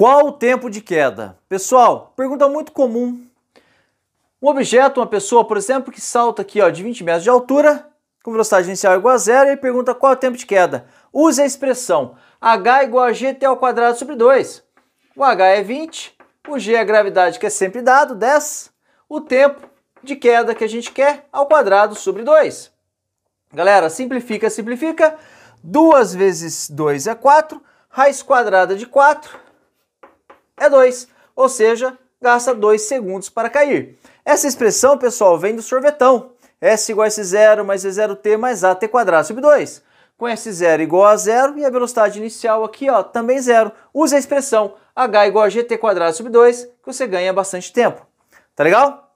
Qual o tempo de queda? Pessoal, pergunta muito comum. Um objeto, uma pessoa, por exemplo, que salta aqui ó, de 20 metros de altura, com velocidade inicial igual a zero, e pergunta qual é o tempo de queda. Use a expressão h igual a gt ao quadrado sobre 2. O h é 20, o g é a gravidade que é sempre dado, 10, o tempo de queda que a gente quer ao quadrado sobre 2. Galera, simplifica, simplifica. 2 vezes 2 é 4, raiz quadrada de 4 é 2, ou seja, gasta 2 segundos para cair. Essa expressão, pessoal, vem do sorvetão. S igual a S0 mais E0T mais AT quadrado sobre 2. Com S0 igual a zero e a velocidade inicial aqui ó, também zero. Use a expressão H igual a GT quadrado sobre 2 que você ganha bastante tempo. Tá legal?